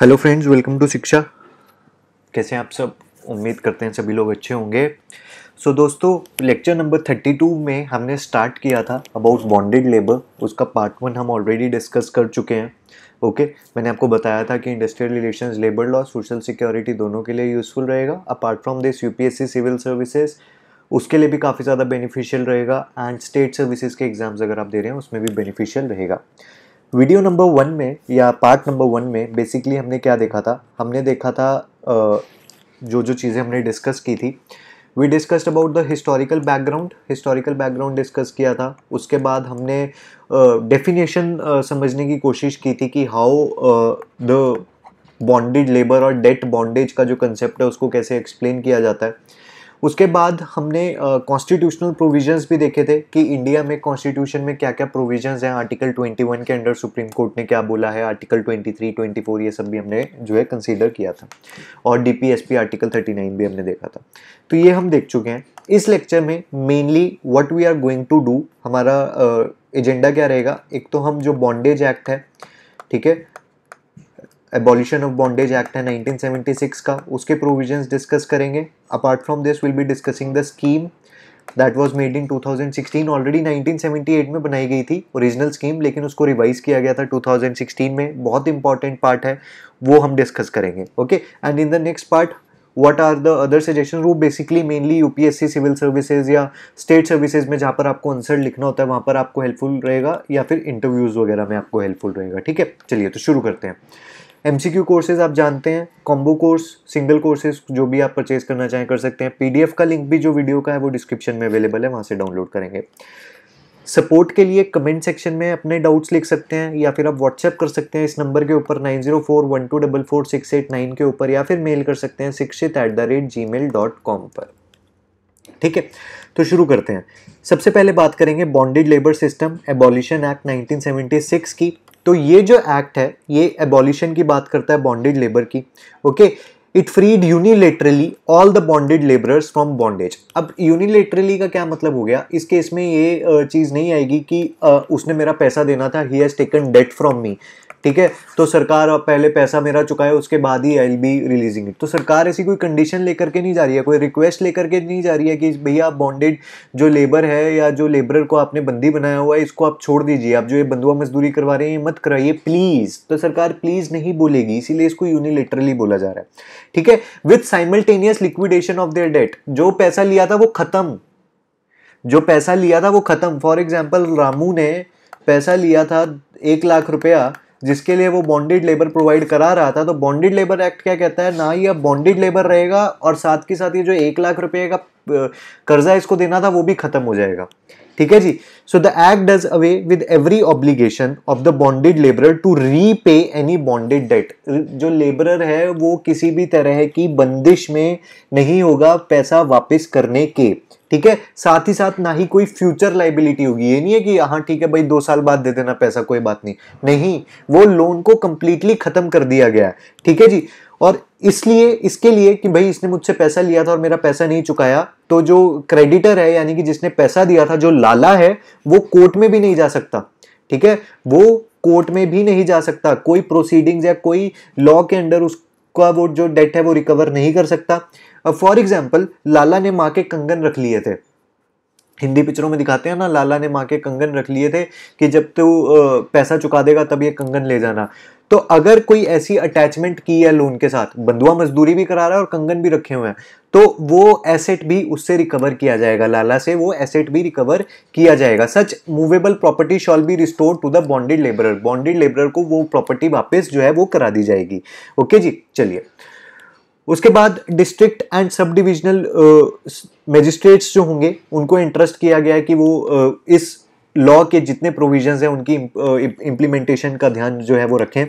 Hello friends welcome to शिक्षा कैसे हैं आप सब उम्मीद करते हैं सभी लोग अच्छे होंगे सो so, दोस्तों लेक्चर नंबर थर्टी टू में हमने स्टार्ट किया था अबाउट बॉन्डेड लेबर उसका पार्ट वन हम ऑलरेडी डिस्कस कर चुके हैं ओके okay? मैंने आपको बताया था कि industrial relation labour law social security दोनों के लिए यूज़फुल रहेगा apart from this you civil services उसके लिए भी काफ़ी ज़्यादा बेनिफिशियल रहेगा एंड स्टेट सर्विसेज के एग्जाम्स अगर आप दे रहे हैं उसमें भी बेनिफिशियल रहेगा वीडियो नंबर वन में या पार्ट नंबर वन में बेसिकली हमने क्या देखा था हमने देखा था जो जो चीज़ें हमने डिस्कस की थी we discussed about the historical background historical background discuss किया था उसके बाद हमने डेफिनेशन uh, uh, समझने की कोशिश की थी कि हाउ द बॉन्डेड लेबर और डेट बॉन्डेज का जो कंसेप्ट है उसको कैसे एक्सप्लेन किया जाता है उसके बाद हमने कॉन्स्टिट्यूशनल uh, प्रोविजंस भी देखे थे कि इंडिया में कॉन्स्टिट्यूशन में क्या क्या प्रोविजंस हैं आर्टिकल 21 के अंडर सुप्रीम कोर्ट ने क्या बोला है आर्टिकल 23, 24 ये सब भी हमने जो है कंसीडर किया था और डीपीएसपी आर्टिकल 39 भी हमने देखा था तो ये हम देख चुके हैं इस लेक्चर में mainly what we are going to do हमारा एजेंडा uh, क्या रहेगा एक तो हम जो बॉन्डेज एक्ट है ठीक है एबॉलिशन ऑफ बॉन्डेज एक्ट है 1976 का उसके प्रोविजंस डिस्कस करेंगे apart from this will be discussing the scheme that was made in 2016 already 1978 में बनाई गई थी ओरिजिनल स्कीम लेकिन उसको रिवाइज किया गया था 2016 में बहुत इंपॉर्टेंट पार्ट है वो हम डिस्कस करेंगे okay and in the next part what are the other suggestion वो basically mainly U P S C civil services या स्टेट सर्विसेज में जहाँ पर आपको आंसर लिखना होता है वहाँ पर आपको हेल्पफुल रहेगा या फिर इंटरव्यूज़ वगैरह में आपको हेल्पफुल रहेगा ठीक है चलिए तो शुरू करते हैं एम सी क्यू कोर्सेज आप जानते हैं कॉम्बो कोर्स सिंगल कोर्सेज जो भी आप परचेज करना चाहें कर सकते हैं पी डी एफ का लिंक भी जो वीडियो का है वो डिस्क्रिप्शन में अवेलेबल है वहाँ से डाउनलोड करेंगे सपोर्ट के लिए कमेंट सेक्शन में अपने डाउट्स लिख सकते हैं या फिर आप व्हाट्सएप कर सकते हैं इस नंबर के ऊपर nine zero four one two double four six eight nine के ऊपर या फिर मेल कर सकते हैं शिक्षित at the rate Gmail dot com पर ठीक है तो शुरू करते हैं सबसे पहले बात करेंगे bonded labour system abolition act 1976 की तो ये जो एक्ट है ये एबॉलिशन की बात करता है बॉन्डेड लेबर की okay it freed unilaterally all the bonded labourers from bondage अब यूनिलेटरली का क्या मतलब हो गया इस केस में ये चीज़ नहीं आएगी कि उसने मेरा पैसा देना था ही has taken debt from me ठीक है तो सरकार अब पहले पैसा मेरा चुकाए उसके बाद ही आई बी रिलीजिंग तो सरकार ऐसी कोई कंडीशन लेकर के नहीं जा रही है कोई रिक्वेस्ट लेकर के नहीं जा रही है कि भैया आप बॉन्डेड जो लेबर है या जो लेबर को आपने बंदी बनाया हुआ है इसको आप छोड़ दीजिए आप जो ये बंधुआ मजदूरी करवा रहे हैं ये मत कराइए प्लीज़ तो सरकार प्लीज़ नहीं बोलेगी इसीलिए इसको यूनिलेटरली बोला जा रहा है ठीक है with simultaneous liquidation of their debt जो पैसा लिया था वो ख़त्म जो पैसा लिया था वो ख़त्म फॉर एग्जाम्पल रामू ने पैसा लिया था एक लाख रुपया जिसके लिए वो बॉन्डेड लेबर प्रोवाइड करा रहा था तो बॉन्डेड लेबर एक्ट क्या कहता है ना ही अब बॉन्डेड लेबर रहेगा और साथ के साथ ये जो एक लाख रुपये का कर्जा इसको देना था वो भी खत्म हो जाएगा ठीक है जी so the act does away with every obligation of the bonded labour to repay any bonded debt जो लेबरर है वो किसी भी तरह की बंदिश में नहीं होगा पैसा वापस करने के ठीक है साथ ही साथ ना ही कोई फ्यूचर लाइबिलिटी होगी ये नहीं है कि हाँ ठीक है भाई दो साल बाद दे देना पैसा कोई बात नहीं नहीं वो लोन को कंप्लीटली खत्म कर दिया गया है ठीक है जी और इसलिए इसके लिए कि भाई इसने मुझसे पैसा लिया था और मेरा पैसा नहीं चुकाया तो जो क्रेडिटर है यानी कि जिसने पैसा दिया था जो लाला है वो कोर्ट में भी नहीं जा सकता ठीक है वो कोर्ट में भी नहीं जा सकता कोई प्रोसीडिंग्स या कोई लॉ के अंडर उसका वो जो डेट है वो रिकवर नहीं कर सकता अब फॉर एग्जाम्पल लाला ने माँ के कंगन रख लिए थे हिंदी पिक्चरों में दिखाते हैं ना लाला ने माँ के कंगन रख लिए थे कि जब तू पैसा चुका देगा तब ये कंगन ले जाना तो अगर कोई ऐसी अटैचमेंट की है लोन के साथ बंधुआ मजदूरी भी करा रहा है और कंगन भी रखे हुए हैं तो वो एसेट भी उससे रिकवर किया जाएगा लाला से वो एसेट भी रिकवर किया जाएगा such movable property shall be restore to the bonded labourer bonded labourer को वो प्रॉपर्टी वापस जो है वो करा दी जाएगी ओके जी चलिए उसके बाद district and sub divisional magistrates जो होंगे उनको इंटरेस्ट किया गया है कि वो uh, इस लॉ के जितने प्रोविजंस हैं उनकी इम्प्लीमेंटेशन uh, का ध्यान जो है वो रखें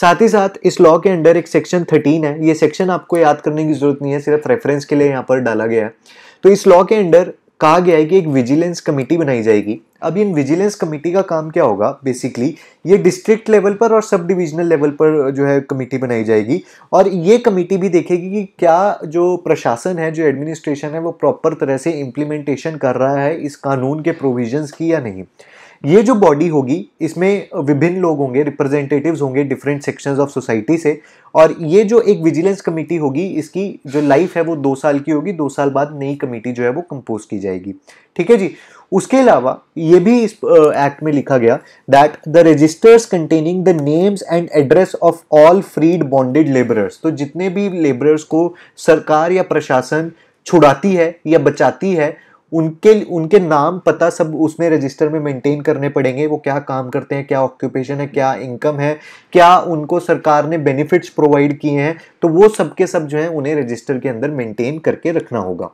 साथ ही साथ इस लॉ के अंडर एक सेक्शन थर्टीन है ये सेक्शन आपको याद करने की जरूरत नहीं है सिर्फ रेफरेंस के लिए यहाँ पर डाला गया है तो इस लॉ के अंडर कहा गया है कि एक विजिलेंस कमेटी बनाई जाएगी अब इन विजिलेंस कमेटी का काम क्या होगा बेसिकली ये डिस्ट्रिक्ट लेवल पर और सब डिविजनल लेवल पर जो है कमेटी बनाई जाएगी और ये कमेटी भी देखेगी कि क्या जो प्रशासन है जो एडमिनिस्ट्रेशन है वो प्रॉपर तरह से इम्प्लीमेंटेशन कर रहा है इस कानून के प्रोविजंस की या नहीं ये जो बॉडी होगी इसमें विभिन्न लोग होंगे रिप्रेजेंटेटिव्स होंगे डिफरेंट सेक्शंस ऑफ सोसाइटी से और ये जो एक विजिलेंस कमेटी होगी इसकी जो लाइफ है वो दो साल की होगी दो साल बाद नई कमेटी जो है वो कंपोज की जाएगी ठीक है जी उसके अलावा ये भी इस एक्ट में लिखा गया that the registers containing the names and address of all freed bonded labourers तो जितने भी लेबरर्स को सरकार या प्रशासन छुड़ाती है या बचाती है उनके उनके नाम पता सब उसमें रजिस्टर में मेंटेन करने पड़ेंगे वो क्या काम करते हैं क्या ऑक्यूपेशन है क्या इनकम है क्या उनको सरकार ने बेनिफिट्स प्रोवाइड किए हैं तो वो सब के सब जो है उन्हें रजिस्टर के अंदर मेंटेन करके रखना होगा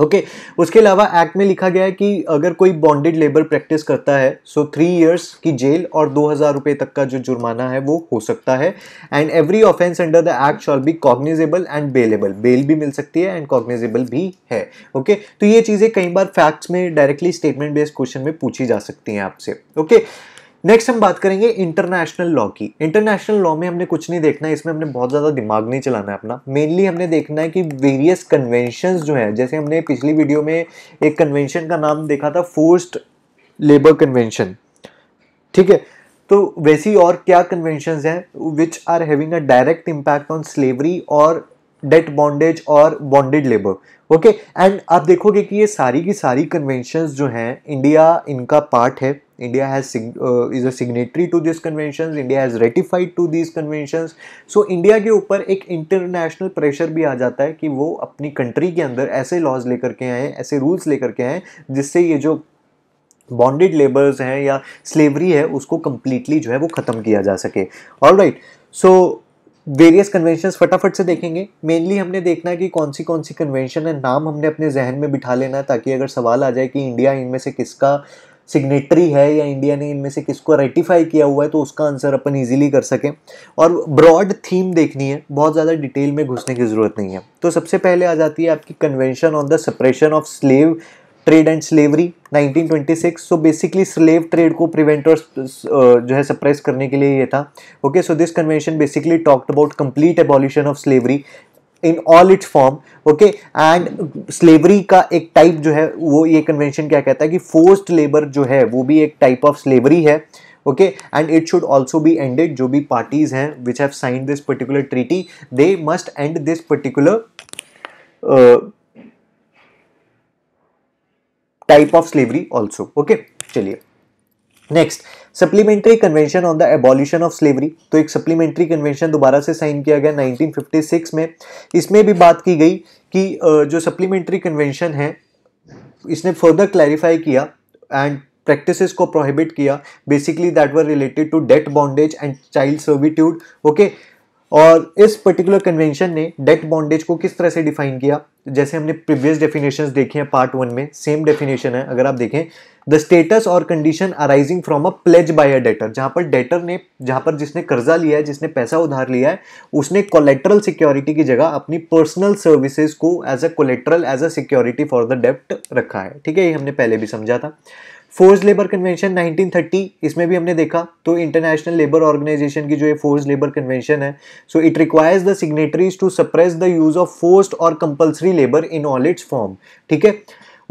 ओके okay. उसके अलावा एक्ट में लिखा गया है कि अगर कोई बॉन्डेड लेबर प्रैक्टिस करता है सो थ्री इयर्स की जेल और दो हज़ार रुपये तक का जो जुर्माना है वो हो सकता है and every offence under the act shall be cognizable and bailable bail भी मिल सकती है एंड कॉग्निजेबल भी है ओके okay. तो ये चीज़ें कई बार फैक्ट्स में डायरेक्टली स्टेटमेंट बेस्ड क्वेश्चन में पूछी जा सकती हैं आपसे ओके okay. नेक्स्ट हम बात करेंगे इंटरनेशनल लॉ की इंटरनेशनल लॉ में हमने कुछ नहीं देखना है इसमें हमने बहुत ज़्यादा दिमाग नहीं चलाना है अपना मेनली हमने देखना है कि वेरियस कन्वेंशन जो हैं जैसे हमने पिछली वीडियो में एक कन्वेंशन का नाम देखा था फोर्स्ड लेबर कन्वेंशन ठीक है तो वैसी और क्या कन्वेंशन हैं which are having a direct impact on slavery और डेट बॉन्डेज और बॉन्डेड लेबर ओके एंड आप देखोगे कि ये सारी की सारी कन्वेंशंस जो हैं इंडिया इनका पार्ट है India has uh, is a signatory to these conventions. India has ratified to these conventions. So India के ऊपर एक international pressure भी आ जाता है कि वो अपनी country के अंदर ऐसे laws लेकर के आए ऐसे rules लेकर के आए जिससे ये जो बॉन्डेड लेबर्स हैं या स्लेवरी है उसको completely जो है वो ख़त्म किया जा सके all right so various convention फटाफट से देखेंगे मेनली हमने देखना है कि कौन सी कौन सी कन्वेंशन है नाम हमने अपने जहन में बिठा लेना है ताकि अगर सवाल आ जाए कि इंडिया इनमें से किसका सिग्नेटरी है या इंडिया ने इनमें से किसको रेटिफाई किया हुआ है तो उसका आंसर अपन इजीली कर सकें और ब्रॉड थीम देखनी है बहुत ज़्यादा डिटेल में घुसने की ज़रूरत नहीं है तो सबसे पहले आ जाती है आपकी convention on the suppression of slave trade and slavery 1926 so basically slave trade को प्रिवेंट और जो है सप्रेस करने के लिए ये था okay so this convention basically talked about complete abolition of slavery in all its form okay and slavery का एक टाइप जो है वो ये कन्वेंशन क्या कहता है कि फोर्स्ड लेबर जो है वो भी एक टाइप ऑफ स्लेवरी है okay and it should also be ended जो भी पार्टीज हैं which have sign this particular treaty they must end this particular type of slavery also okay चलिए next supplementary convention on the abolition of slavery तो एक supplementary convention दोबारा से sign किया गया 1956 में इसमें भी बात की गई कि जो सप्लीमेंट्री कन्वेंशन है इसने फर्दर क्लैरिफाई किया एंड प्रैक्टिसेस को प्रोहिबिट किया basically that were related to debt bondage and child servitude okay और इस पर्टिकुलर कन्वेंशन ने डेट बॉन्डेज को किस तरह से डिफाइन किया जैसे हमने प्रीवियस डेफिनेशंस देखे हैं पार्ट वन में सेम डेफिनेशन है अगर आप देखें द स्टेटस और condition arising from a pledge by a debtor जहां पर डेटर ने जहां पर जिसने कर्जा लिया है जिसने पैसा उधार लिया है उसने कोलेट्रल सिक्योरिटी की जगह अपनी पर्सनल सर्विसेज को as a collateral as a security for the डेप्ट रखा है ठीक है ये हमने पहले भी समझा था फोर्स लेबर कन्वेंशन 1930 इसमें भी हमने देखा तो इंटरनेशनल लेबर ऑर्गेनाइजेशन की जो ये फोर्स लेबर कन्वेंशन है so it requires the signatories to suppress the use of forced और compulsory labour in all its form ठीक है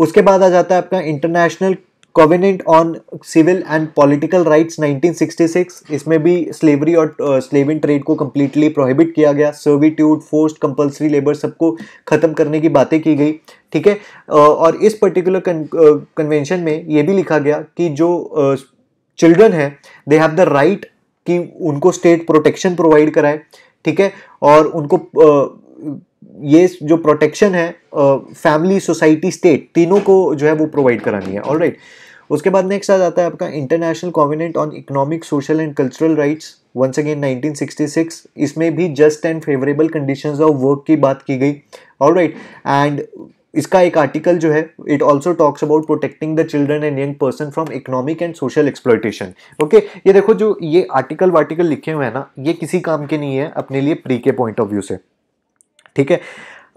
उसके बाद आ जाता है आपका international covenant on civil and political rights 1966 इसमें भी स्लेवरी और स्लेव uh, ट्रेड को कम्प्लीटली प्रोहिबिट किया गया सर्विट्यूड फोर्स्ड कंपलसरी लेबर सबको ख़त्म करने की बातें की गई ठीक है uh, और इस पर्टिकुलर कन्वेंशन uh, में ये भी लिखा गया कि जो चिल्ड्रन है दे हैव द राइट कि उनको स्टेट प्रोटेक्शन प्रोवाइड कराए ठीक है और उनको ये जो प्रोटेक्शन है फैमिली सोसाइटी स्टेट तीनों को जो है वो प्रोवाइड करानी है ऑल राइट right. उसके बाद नेक्स्ट आ जाता है आपका international covenant on economic social and cultural rights once again 1966 इसमें भी just and favourable conditions of work की बात की गई ऑल राइट एंड इसका एक आर्टिकल जो है it also talks about protecting the children and young person from economic and social exploitation okay ये देखो जो ये आर्टिकल वार्टिकल लिखे हुए हैं ना ये किसी काम के नहीं है अपने लिए प्री के पॉइंट ऑफ व्यू से ठीक है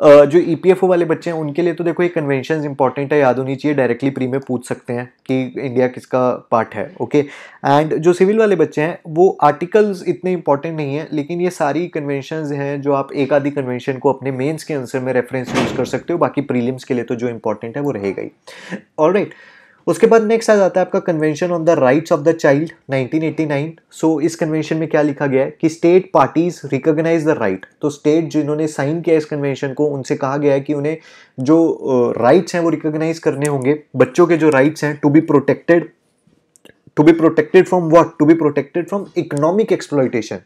जो ई e वाले बच्चे हैं उनके लिए तो देखो ये कन्वेंशन इंपॉर्टेंट है याद होनी चाहिए डायरेक्टली प्री में पूछ सकते हैं कि इंडिया किसका पार्ट है ओके एंड जो सिविल वाले बच्चे हैं वो आर्टिकल्स इतने इंपॉर्टेंट नहीं है लेकिन ये सारी कन्वेंशन हैं जो आप एक आधी कन्वेंशन को अपने मेन्स के आंसर में रेफरेंस यूज कर सकते हो बाकी प्रीलिम्स के लिए तो जो इंपॉर्टेंट है वो रहेगा ही और राइट right. उसके बाद नेक्स्ट आ जाता है आपका convention on the rights of the child 1989 so so, इस कन्वेंशन में क्या लिखा गया है कि state parties recognize the right तो स्टेट जिन्होंने साइन किया इस कन्वेंशन को उनसे कहा गया है कि उन्हें जो राइट्स uh, हैं वो रिकॉग्नाइज करने होंगे बच्चों के जो राइट्स हैं to be protected to be protected from what to be protected from economic exploitation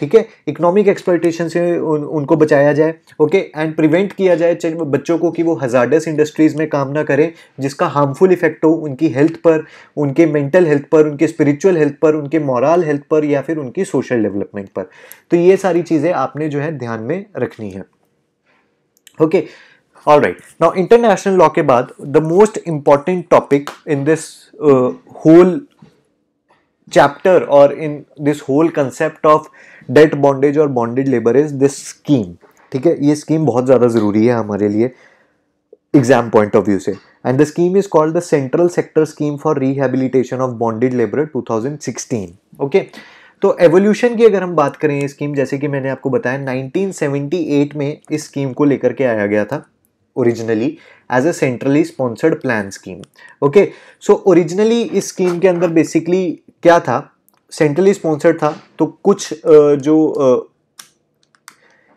ठीक है इकोनॉमिक एक्सप्लाइटेशन से उन, उनको बचाया जाए ओके एंड प्रिवेंट किया जाए बच्चों को कि वो हजारडस इंडस्ट्रीज़ में काम ना करें जिसका हार्मफुल इफेक्ट हो उनकी हेल्थ पर उनके मेंटल हेल्थ पर उनके स्पिरिचुअल हेल्थ पर उनके मॉरल हेल्थ पर या फिर उनकी सोशल डेवलपमेंट पर तो ये सारी चीज़ें आपने जो है ध्यान में रखनी है okay all right now international law के बाद the most important topic in this whole chapter और in this whole concept of debt bondage और bonded labour is this scheme ठीक है ये स्कीम बहुत ज़्यादा ज़रूरी है हमारे लिए एग्जाम पॉइंट ऑफ व्यू से and the scheme is called the central sector scheme for rehabilitation of bonded labour 2016 okay तो एवोल्यूशन की अगर हम बात करें ये स्कीम जैसे कि मैंने आपको बताया 1978 में इस स्कीम को लेकर के आया गया था originally as a centrally sponsored plan scheme okay so originally इस scheme के अंदर basically क्या था centrally sponsored था तो कुछ जो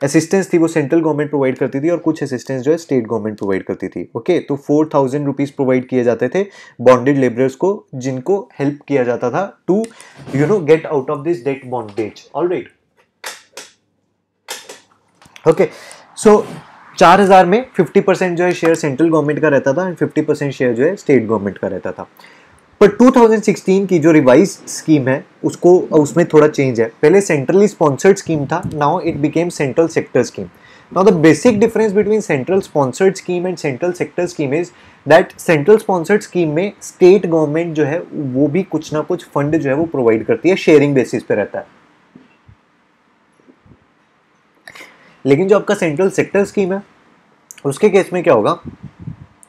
असिस्टेंस थी वो सेंट्रल गवर्नमेंट प्रोवाइड करती थी और कुछ असिस्टेंस जो है स्टेट गवर्नमेंट प्रोवाइड करती थी ओके okay? तो फोर थाउजेंड रुपीज़ प्रोवाइड किए जाते थे बॉन्डेड लेबरर्स को जिनको हेल्प किया जाता था to you know get out of this debt bondage all right okay so चार हज़ार में फिफ्टी परसेंट जो है शेयर सेंट्रल गवर्नमेंट का रहता था एंड फिफ्टी परसेंट शेयर जो है स्टेट गवर्नमेंट का रहता था पर 2016 की जो रिवाइज स्कीम है उसको उसमें थोड़ा चेंज है पहले सेंट्रली स्पॉन्सर्ड स्कीम था now it became central sector scheme now the basic difference between central sponsored scheme and central sector scheme is that central sponsored scheme में स्टेट गवर्नमेंट जो है वो भी कुछ ना कुछ फंड जो है वो प्रोवाइड करती है शेयरिंग बेसिस पे रहता है लेकिन जो आपका सेंट्रल सेक्टर स्कीम है उसके केस में क्या होगा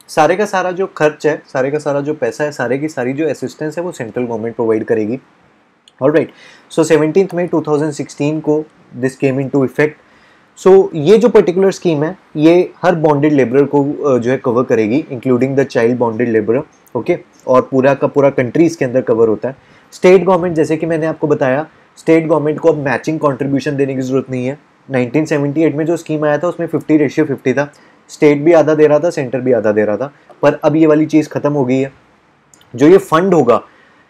सारे का सारा जो खर्च है सारे का सारा जो पैसा है सारे की सारी जो असिस्टेंस है वो सेंट्रल गवर्नमेंट प्रोवाइड करेगी all right so seventeen May two को this came into effect so ये जो पर्टिकुलर स्कीम है ये हर बॉन्डेड लेबर को जो है कवर करेगी including the child bonded labour okay और पूरा का पूरा कंट्री इसके अंदर कवर होता है स्टेट गवर्नमेंट जैसे कि मैंने आपको बताया स्टेट गवर्नमेंट को अब मैचिंग कॉन्ट्रीब्यूशन देने की जरूरत नहीं है 1978 में जो स्कीम आया था उसमें 50 रेशियो 50 था स्टेट भी आधा दे रहा था सेंटर भी आधा दे रहा था पर अब ये वाली चीज़ ख़त्म हो गई है जो ये फंड होगा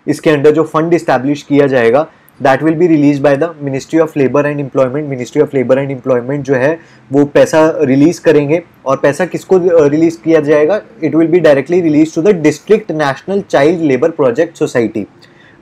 इसके अंडर जो फंड इस्टेब्लिश किया जाएगा that will be release by the ministry of labour and employment ministry of labour and employment जो है वो पैसा रिलीज करेंगे और पैसा किसको रिलीज किया जाएगा it will be directly release to the district national child labour project society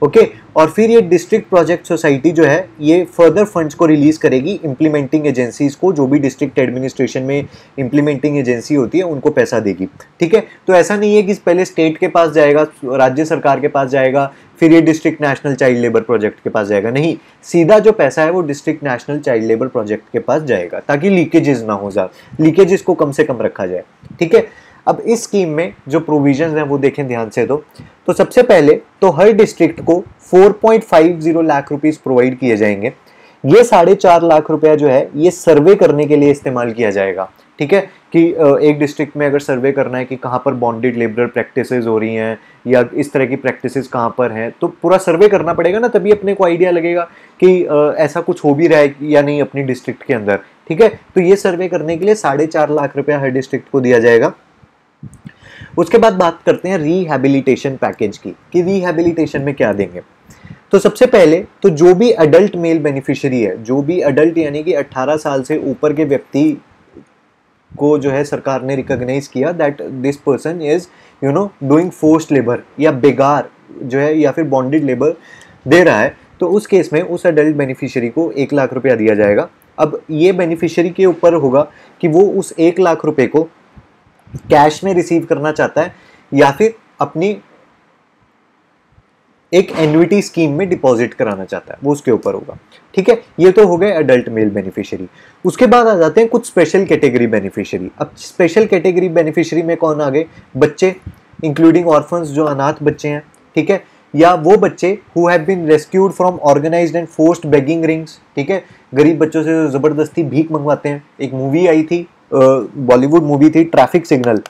okay और फिर ये डिस्ट्रिक्ट प्रोजेक्ट सोसाइटी जो है ये फर्दर फंड्स को रिलीज़ करेगी इम्प्लीमेंटिंग एजेंसीज को जो भी डिस्ट्रिक्ट एडमिनिस्ट्रेशन में इंप्लीमेंटिंग एजेंसी होती है उनको पैसा देगी ठीक है तो ऐसा नहीं है कि पहले स्टेट के पास जाएगा राज्य सरकार के पास जाएगा फिर ये district national child labour project के पास जाएगा नहीं सीधा जो पैसा है वो district national child labour project के पास जाएगा ताकि लीकेजेस ना हो जाए लीकेजेस को कम से कम रखा जाए ठीक है अब इस स्कीम में जो प्रोविजन हैं वो देखें ध्यान से तो तो सबसे पहले तो हर डिस्ट्रिक्ट को 4.50 लाख रुपीज प्रोवाइड किए जाएंगे ये साढ़े चार लाख रुपया जो है ये सर्वे करने के लिए इस्तेमाल किया जाएगा ठीक है कि एक डिस्ट्रिक्ट में अगर सर्वे करना है कि कहाँ पर बॉन्डेड लेबर प्रैक्टिस हो रही हैं या इस तरह की प्रैक्टिस कहाँ पर हैं तो पूरा सर्वे करना पड़ेगा ना तभी अपने को आइडिया लगेगा कि ऐसा कुछ हो भी रहा है या नहीं अपनी डिस्ट्रिक्ट के अंदर ठीक है तो ये सर्वे करने के लिए साढ़े चार लाख रुपया हर डिस्ट्रिक्ट को दिया जाएगा उसके बाद बात करते हैं रिहेबिलिटेशन पैकेज की कि रिहेबिलिटेशन में क्या देंगे तो सबसे पहले तो जो भी अडल्ट मेल बेनिफिशियरी है जो भी अडल्ट यानी कि 18 साल से ऊपर के व्यक्ति को जो है सरकार ने रिकॉग्नाइज किया that this person is you know doing forced labour या बेगार जो है या फिर बॉन्डेड लेबर दे रहा है तो उस केस में उस अडल्ट बेनिफिशियरी को एक लाख रुपया दिया जाएगा अब ये बेनिफिशियरी के ऊपर होगा कि वो उस एक लाख रुपये को कैश में रिसीव करना चाहता है या फिर अपनी एक एनुटी स्कीम में डिपॉजिट कराना चाहता है वो उसके ऊपर होगा ठीक है ये तो हो गए एडल्ट मेल बेनिफिशियरी उसके बाद आ जाते हैं कुछ स्पेशल कैटेगरी बेनिफिशियरी अब स्पेशल कैटेगरी बेनिफिशियरी में कौन आ गए बच्चे इंक्लूडिंग ऑर्फन जो अनाथ बच्चे हैं ठीक है या वो बच्चे who have been rescued from organize and forced begging rings ठीक है गरीब बच्चों से ज़बरदस्ती भीख मंगवाते हैं एक मूवी आई थी बॉलीवुड मूवी थी Traffic Signal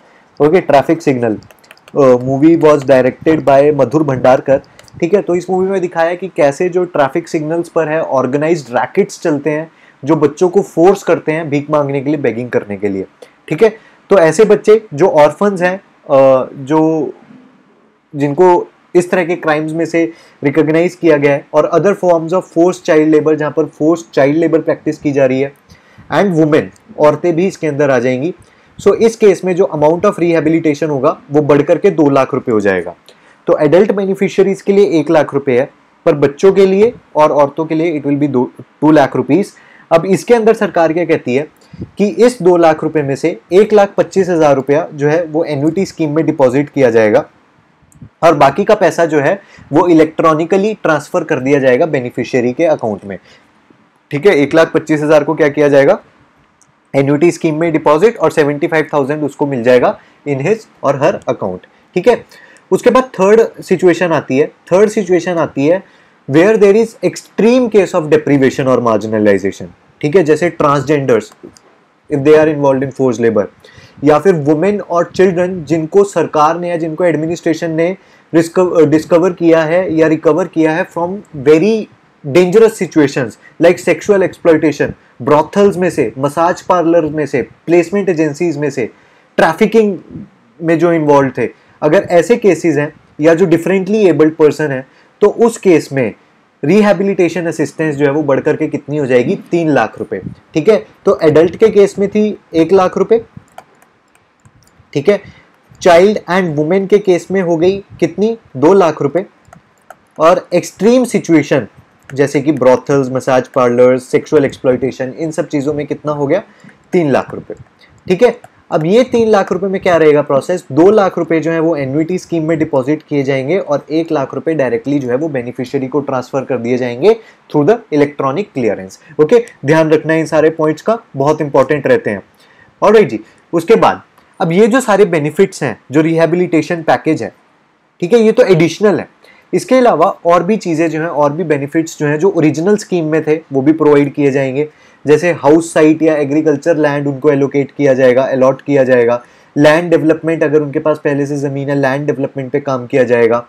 okay Traffic Signal movie was directed by Madhur Bhandarkar ठीक है तो इस मूवी में दिखाया है कि कैसे जो ट्रैफिक सिग्नल्स पर है ऑर्गेनाइज रैकेट्स चलते हैं जो बच्चों को फोर्स करते हैं भीख मांगने के लिए बेगिंग करने के लिए ठीक है तो ऐसे बच्चे जो ऑर्फन्स हैं जो जिनको इस तरह के क्राइम्स में से रिकॉग्नाइज किया गया है और other forms of force child labour जहाँ पर फोर्स चाइल्ड लेबर प्रैक्टिस की जा रही है एंड वुमेन औरतें भी इसके अंदर आ जाएंगी सो so, इस केस में जो अमाउंट ऑफ रिहेबिलिटेशन होगा वो बढ़ करके दो लाख रुपये हो जाएगा तो एडल्ट बेनिफिशरीज के लिए एक लाख रुपये है पर बच्चों के लिए और औरतों के लिए it will be two lakh rupees अब इसके अंदर सरकार क्या कहती है कि इस दो लाख रुपए में से एक लाख पच्चीस हज़ार रुपया जो है वो एनयूटी स्कीम में डिपॉजिट किया जाएगा और बाकी का पैसा जो है वो इलेक्ट्रॉनिकली ट्रांसफ़र कर दिया जाएगा बेनिफिशियरी के अकाउंट में ठीक है एक लाख पच्चीस हज़ार को क्या किया जाएगा एन्यूटी स्कीम में डिपॉजिट और सेवेंटी फाइव थाउजेंड उसको मिल जाएगा इन हिज और हर अकाउंट ठीक है उसके बाद थर्ड सिचुएशन आती है थर्ड सिचुएशन आती है where there is extreme case of deprivation और मार्जिनलाइजेशन ठीक है जैसे transgenders if they are involve in force labour या फिर वुमेन और चिल्ड्रन जिनको सरकार ने या जिनको एडमिनिस्ट्रेशन ने डिस्कवर किया है या रिकवर किया है from very dangerous situations like sexual exploitation brothels में से मसाज पार्लर में से प्लेसमेंट एजेंसीज में से ट्रैफिकिंग में जो इन्वॉल्व थे अगर ऐसे केसेस हैं या जो डिफरेंटली एबल्ड पर्सन है तो उस केस में रिहेबिलिटेशन असिस्टेंस जो है वो बढ़कर के कितनी हो जाएगी तीन लाख रुपए ठीक है तो एडल्ट के केस में थी एक लाख रुपए ठीक है चाइल्ड एंड वुमेन के केस में हो गई कितनी दो लाख रुपए और एक्सट्रीम सिचुएशन जैसे कि brothels massage parlours sexual exploitation इन सब चीज़ों में कितना हो गया तीन लाख रुपए ठीक है अब ये तीन लाख रुपए में क्या रहेगा प्रोसेस दो लाख रुपए जो है वो एनुइटी स्कीम में डिपॉजिट किए जाएंगे और एक लाख रुपए डायरेक्टली जो है वो बेनिफिशियरी को ट्रांसफर कर दिए जाएंगे through the electronic clearance okay ध्यान रखना इन सारे पॉइंट्स का बहुत इंपॉर्टेंट रहते हैं और right जी उसके बाद अब ये जो सारे बेनिफिट्स हैं जो रिहेबिलिटेशन पैकेज है ठीक है ये तो एडिशनल है इसके अलावा और भी चीज़ें जो हैं और भी बेनिफिट्स जो हैं जो ओरिजिनल स्कीम में थे वो भी प्रोवाइड किए जाएंगे जैसे हाउस साइट या एग्रीकल्चर लैंड उनको एलोकेट किया जाएगा अलॉट किया जाएगा लैंड डेवलपमेंट अगर उनके पास पहले से ज़मीन है लैंड डेवलपमेंट पे काम किया जाएगा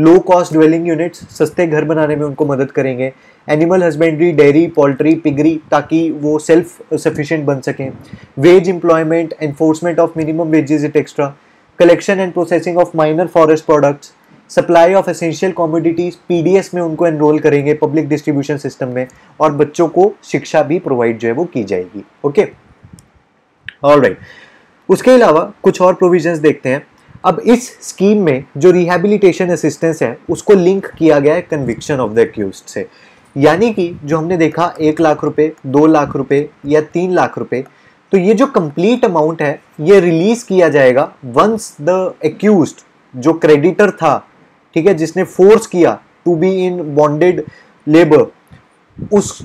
लो कॉस्ट ड्वेलिंग यूनिट्स सस्ते घर बनाने में उनको मदद करेंगे animal husbandry dairy poultry piggery ताकि वो सेल्फ सफिशेंट बन सकें wage employment enforcement of minimum wages it extra collection and processing of minor forest products supply of essential commodities PDS में उनको एनरोल करेंगे पब्लिक डिस्ट्रीब्यूशन सिस्टम में और बच्चों को शिक्षा भी प्रोवाइड जो है वो की जाएगी ओके ऑल राइट उसके अलावा कुछ और प्रोविजंस देखते हैं अब इस स्कीम में जो रिहेबिलिटेशन असिस्टेंस है उसको लिंक किया गया है कन्विक्शन ऑफ द एक्यूज से यानी कि जो हमने देखा एक लाख रुपए दो लाख रुपए या तीन लाख रुपए तो ये जो कंप्लीट अमाउंट है ये रिलीज किया जाएगा वंस द एक्यूज जो क्रेडिटर था ठीक है जिसने फोर्स किया to be in bonded labour उस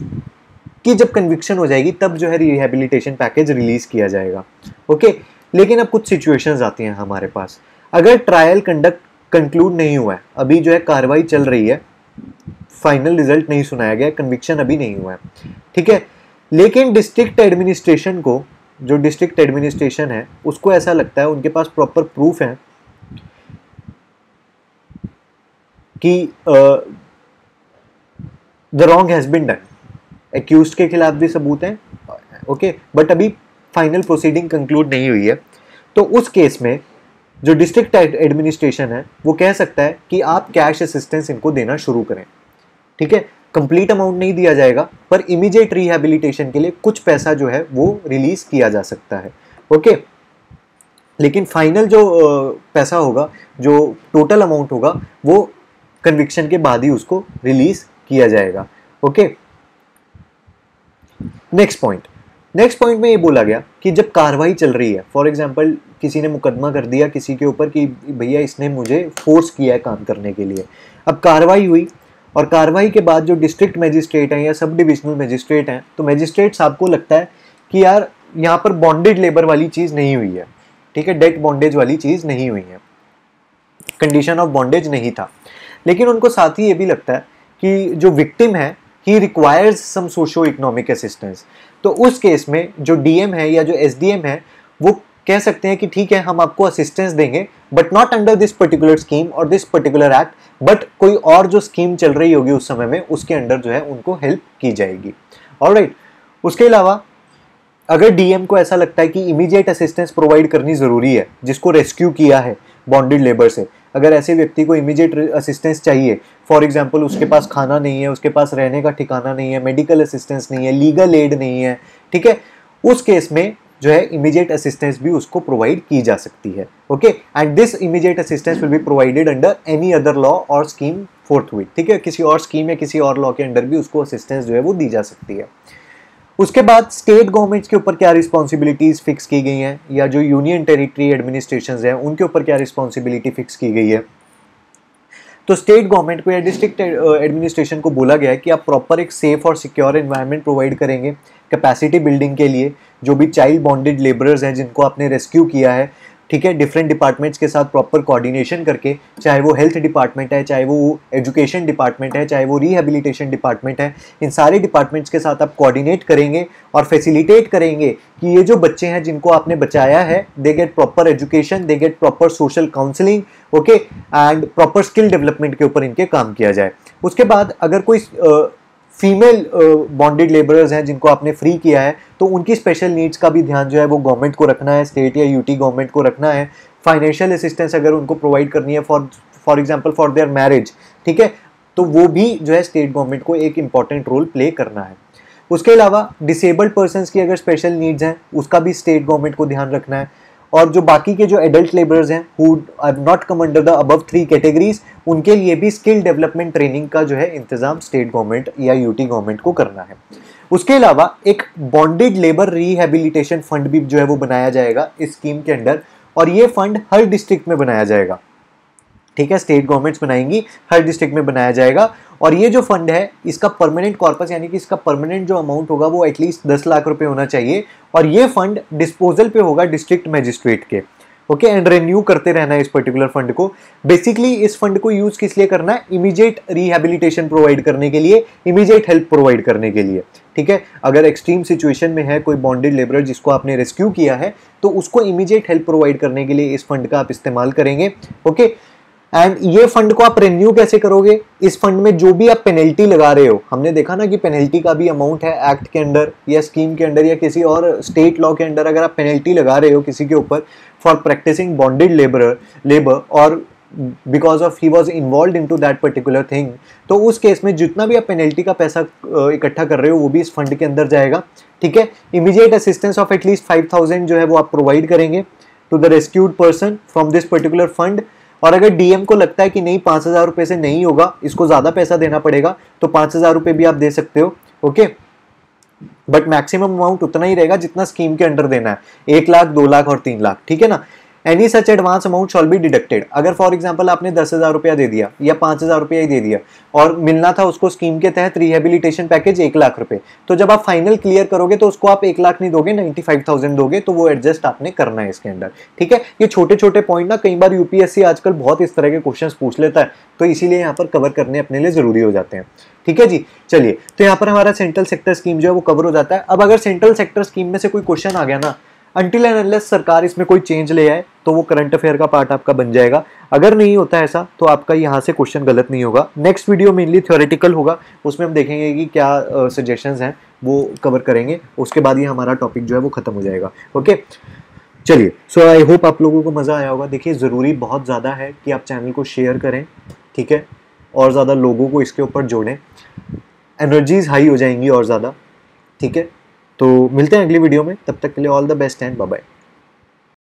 की जब कन्विक्शन हो जाएगी तब जो है रिहेबिलिटेशन पैकेज रिलीज किया जाएगा ओके लेकिन अब कुछ सिचुएशंस आती हैं हमारे पास अगर ट्रायल कंडक्ट कंक्लूड नहीं हुआ है अभी जो है कार्रवाई चल रही है फाइनल रिजल्ट नहीं सुनाया गया कन्विक्शन अभी नहीं हुआ है ठीक है लेकिन डिस्ट्रिक्ट एडमिनिस्ट्रेशन को जो डिस्ट्रिक्ट एडमिनिस्ट्रेशन है उसको ऐसा लगता है उनके पास प्रॉपर प्रूफ है कि the wrong has been done accused के खिलाफ भी सबूत हैं ओके बट अभी फाइनल प्रोसीडिंग कंक्लूड नहीं हुई है तो उस केस में जो डिस्ट्रिक्ट एडमिनिस्ट्रेशन है वो कह सकता है कि आप कैश असिस्टेंस इनको देना शुरू करें ठीक है कंप्लीट अमाउंट नहीं दिया जाएगा पर इमीडिएट रिहेबिलिटेशन के लिए कुछ पैसा जो है वो रिलीज किया जा सकता है ओके लेकिन फाइनल जो पैसा होगा जो टोटल अमाउंट होगा वो कन्विक्शन के बाद ही उसको रिलीज किया जाएगा okay next point next point में ये बोला गया कि जब कार्रवाई चल रही है फॉर एग्जाम्पल किसी ने मुकदमा कर दिया किसी के ऊपर कि भैया इसने मुझे फोर्स किया है काम करने के लिए अब कार्रवाई हुई और कार्रवाई के बाद जो डिस्ट्रिक्ट मजिस्ट्रेट हैं या सब डिविजनल मजिस्ट्रेट हैं तो मजिस्ट्रेट साहब को लगता है कि यार यहाँ पर बॉन्डेड लेबर वाली चीज़ नहीं हुई है ठीक है डेट बॉन्डेज वाली चीज़ नहीं हुई है कंडीशन ऑफ बॉन्डेज नहीं था लेकिन उनको साथ ही ये भी लगता है कि जो विक्टिम है he requires some socio economic assistance तो उस केस में जो डीएम है या जो एसडीएम है वो कह सकते हैं कि ठीक है हम आपको असिस्टेंस देंगे but not under this particular scheme और दिस पर्टिकुलर एक्ट बट कोई और जो स्कीम चल रही होगी उस समय में उसके अंडर जो है उनको हेल्प की जाएगी और राइट उसके अलावा अगर डीएम को ऐसा लगता है कि इमीडिएट असिस्टेंस प्रोवाइड करनी ज़रूरी है जिसको रेस्क्यू किया है बॉन्डेड लेबर से अगर ऐसे व्यक्ति को इमीडिएट असिस्टेंस चाहिए फॉर एग्जाम्पल उसके पास खाना नहीं है उसके पास रहने का ठिकाना नहीं है मेडिकल असिस्टेंस नहीं है लीगल एड नहीं है ठीक है उस केस में जो है इमीडिएट असिस्टेंस भी उसको प्रोवाइड की जा सकती है okay and this immediate assistance will be provided under any other law और स्कीम फोर्थ हुई ठीक है किसी और स्कीम या किसी और लॉ के अंडर भी उसको असिस्टेंस जो है वो दी जा सकती है उसके बाद स्टेट गवर्नमेंट्स के ऊपर क्या रिस्पॉन्सिबिलिटीज़ फिक्स की गई हैं या जो यूनियन टेरिटरी एडमिनिस्ट्रेशन हैं उनके ऊपर क्या रिस्पॉन्सिबिलिटी फिक्स की गई है तो स्टेट गवर्नमेंट को या डिस्ट्रिक्ट एडमिनिस्ट्रेशन को बोला गया है कि आप प्रॉपर एक सेफ और सिक्योर इन्वायरमेंट प्रोवाइड करेंगे कैपेसिटी बिल्डिंग के लिए जो भी चाइल्ड बॉन्डेड लेबरर्स हैं जिनको आपने रेस्क्यू किया है ठीक है डिफरेंट डिपार्टमेंट्स के साथ प्रॉपर कोऑर्डिनेशन करके चाहे वो हेल्थ डिपार्टमेंट है चाहे वो एजुकेशन डिपार्टमेंट है चाहे वो रिहेबिलिटेशन डिपार्टमेंट है इन सारे डिपार्टमेंट्स के साथ आप कोऑर्डिनेट करेंगे और फैसिलिटेट करेंगे कि ये जो बच्चे हैं जिनको आपने बचाया है they get proper education they get proper social counselling okay and proper skill development के ऊपर इनके काम किया जाए उसके बाद अगर कोई फीमेल बॉन्डेड लेबरर्स हैं जिनको आपने फ्री किया है तो उनकी स्पेशल नीड्स का भी ध्यान जो है वो गवर्नमेंट को रखना है स्टेट या यूटी गवर्नमेंट को रखना है फाइनेंशियल असिस्टेंस अगर उनको प्रोवाइड करनी है for for example for their marriage ठीक है तो वो भी जो है स्टेट गवर्नमेंट को एक इम्पॉर्टेंट रोल प्ले करना है उसके अलावा डिसेबल्ड पर्सन की अगर स्पेशल नीड्स हैं उसका भी स्टेट गवर्नमेंट को ध्यान रखना है और जो बाकी के जो एडल्ट लेबरर्स हैं who are not come under the above three categories उनके लिए भी स्किल डेवलपमेंट ट्रेनिंग का जो है इंतज़ाम स्टेट गवर्नमेंट या यूटी गवर्नमेंट को करना है उसके अलावा एक बॉन्डेड लेबर रिहेबिलिटेशन फंड भी जो है वो बनाया जाएगा इस स्कीम के अंडर और ये फंड हर डिस्ट्रिक्ट में बनाया जाएगा ठीक है स्टेट गवर्नमेंट्स बनाएंगी हर डिस्ट्रिक्ट में बनाया जाएगा और ये जो फंड है इसका परमानेंट कॉर्पस यानी कि इसका परमानेंट जो अमाउंट होगा वो एटलीस्ट दस लाख रुपए होना चाहिए और ये फंड डिस्पोजल पे होगा डिस्ट्रिक्ट मैजिस्ट्रेट के ओके एंड रेन्यू करते रहना है इस पर्टिकुलर फंड को बेसिकली इस फंड को यूज किस लिए करना है इमीजिएट रिहेबिलिटेशन प्रोवाइड करने के लिए इमीजिएट हेल्प प्रोवाइड करने के लिए ठीक है अगर एक्सट्रीम सिचुएशन में है कोई बॉन्डेड लेबर जिसको आपने रेस्क्यू किया है तो उसको इमीजिएट हेल्प प्रोवाइड करने के लिए इस फंड का आप इस्तेमाल करेंगे ओके okay? एंड ये फंड को आप रिन्यू कैसे करोगे इस फंड में जो भी आप पेनल्टी लगा रहे हो हमने देखा ना कि पेनल्टी का भी अमाउंट है एक्ट के अंडर या स्कीम के अंडर या किसी और स्टेट लॉ के अंडर अगर आप पेनल्टी लगा रहे हो किसी के ऊपर for practising bonded labour labour और because of he was involve into that particular thing तो उस केस में जितना भी आप पेनल्टी का पैसा इकट्ठा कर रहे हो वो भी इस फंड के अंदर जाएगा ठीक है immediate assistance of at least five thousand जो है वो आप प्रोवाइड करेंगे to the rescued person from this particular fund और अगर डीएम को लगता है कि नहीं पाँच हज़ार रुपये से नहीं होगा इसको ज़्यादा पैसा देना पड़ेगा तो पाँच हज़ार रुपये भी आप दे सकते हो ओके बट मैक्सिमम अमाउंट उतना ही रहेगा जितना स्कीम के अंडर देना है एक लाख दो लाख और तीन लाख ठीक है ना any such advance amount shall be deducted अगर फॉर एग्जाम्पल आपने दस हज़ार रुपया दे दिया या पांच हज़ार रुपया ही दे दिया और मिलना था उसको स्कीम के तहत रिहेबिलिटेशन पैकेज एक लाख रुपये तो जब आप फाइनल क्लियर करोगे तो उसको आप एक लाख नहीं दोगे नाइन्टी फाइव थाउजेंड दोगे तो वो एडजस्ट आपने करना है इसके अंदर ठीक है ये छोटे छोटे पॉइंट ना कई बार यूपीएससी आजकल बहुत इस तरह के क्वेश्चन पूछ लेता है तो इसीलिए यहाँ पर कवर करने अपने लिए ज़रूरी हो जाते हैं ठीक है जी चलिए तो यहाँ पर हमारा सेंट्रल सेक्टर स्कीम जो है वो कवर हो जाता है अब अगर सेंट्रल सेक्टर स्कीम में से कोई क्वेश्चन आ गया ना अनटिल एंड अनलेस सरकार इसमें कोई चेंज ले आए तो वो करंट अफेयर का पार्ट आपका बन जाएगा अगर नहीं होता ऐसा तो आपका यहाँ से क्वेश्चन गलत नहीं होगा नेक्स्ट वीडियो मेनली थ्योरेटिकल होगा उसमें हम देखेंगे कि क्या सजेशन uh, हैं वो कवर करेंगे उसके बाद ही हमारा टॉपिक जो है वो खत्म हो जाएगा ओके चलिए सो आई होप आप लोगों को मज़ा आया होगा देखिए ज़रूरी बहुत ज़्यादा है कि आप चैनल को शेयर करें ठीक है और ज़्यादा लोगों को इसके ऊपर जोड़ें एनर्जीज़ हाई हो जाएंगी और ज़्यादा ठीक है तो मिलते हैं अगली वीडियो में तब तक के लिए all the best and bye